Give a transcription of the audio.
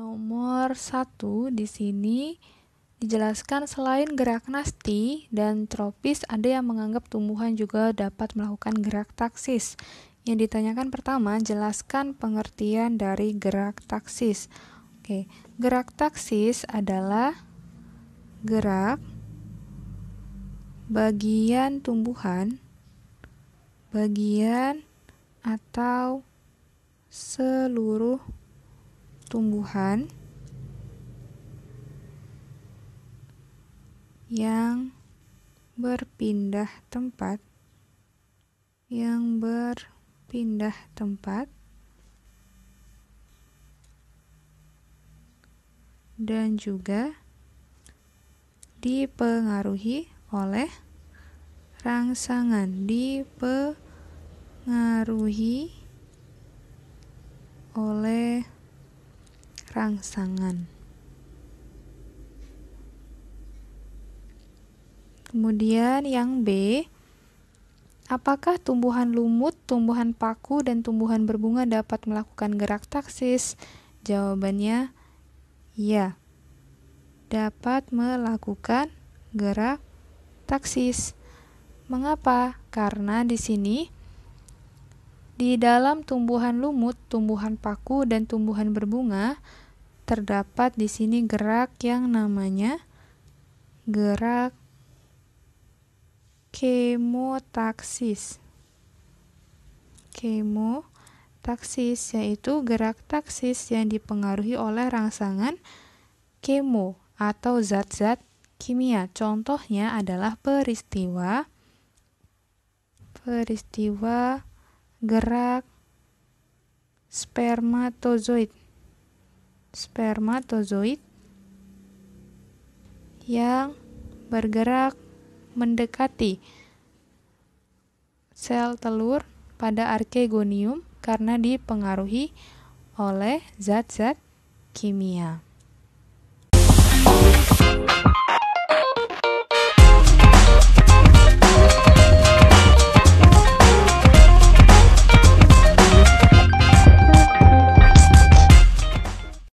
nomor satu di sini dijelaskan selain gerak nasti dan tropis, ada yang menganggap tumbuhan juga dapat melakukan gerak taksis. Yang ditanyakan pertama, jelaskan pengertian dari gerak taksis. Oke, gerak taksis adalah gerak bagian tumbuhan, bagian atau seluruh tumbuhan yang berpindah tempat yang berpindah tempat dan juga dipengaruhi oleh rangsangan dipengaruhi oleh rangsangan. Kemudian yang B, apakah tumbuhan lumut, tumbuhan paku, dan tumbuhan berbunga dapat melakukan gerak taksis? Jawabannya ya. Dapat melakukan gerak taksis. Mengapa? Karena di sini di dalam tumbuhan lumut, tumbuhan paku, dan tumbuhan berbunga, terdapat di sini gerak yang namanya gerak kemotaksis. Kemotaksis yaitu gerak taksis yang dipengaruhi oleh rangsangan kemo atau zat-zat kimia. Contohnya adalah peristiwa peristiwa gerak spermatozoid spermatozoid yang bergerak mendekati sel telur pada arkegonium karena dipengaruhi oleh zat-zat kimia.